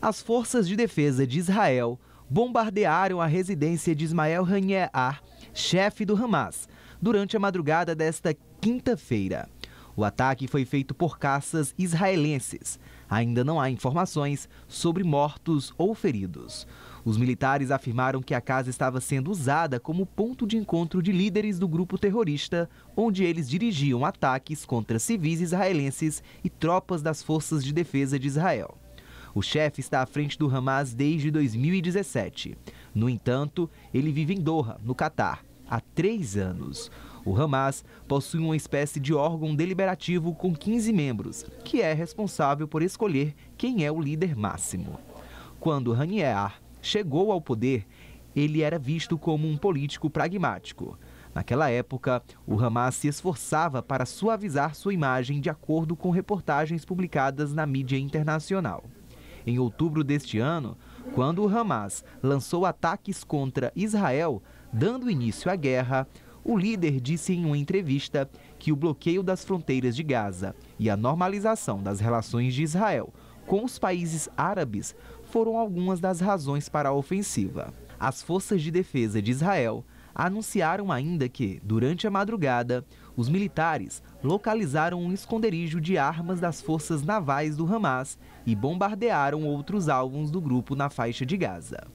As forças de defesa de Israel bombardearam a residência de Ismael Ar, chefe do Hamas, durante a madrugada desta quinta-feira. O ataque foi feito por caças israelenses. Ainda não há informações sobre mortos ou feridos. Os militares afirmaram que a casa estava sendo usada como ponto de encontro de líderes do grupo terrorista, onde eles dirigiam ataques contra civis israelenses e tropas das Forças de Defesa de Israel. O chefe está à frente do Hamas desde 2017. No entanto, ele vive em Doha, no Catar, há três anos. O Hamas possui uma espécie de órgão deliberativo com 15 membros, que é responsável por escolher quem é o líder máximo. Quando Haniar chegou ao poder, ele era visto como um político pragmático. Naquela época, o Hamas se esforçava para suavizar sua imagem de acordo com reportagens publicadas na mídia internacional. Em outubro deste ano, quando o Hamas lançou ataques contra Israel, dando início à guerra, o líder disse em uma entrevista que o bloqueio das fronteiras de Gaza e a normalização das relações de Israel com os países árabes foram algumas das razões para a ofensiva. As forças de defesa de Israel anunciaram ainda que, durante a madrugada, os militares localizaram um esconderijo de armas das forças navais do Hamas e bombardearam outros alvos do grupo na faixa de Gaza.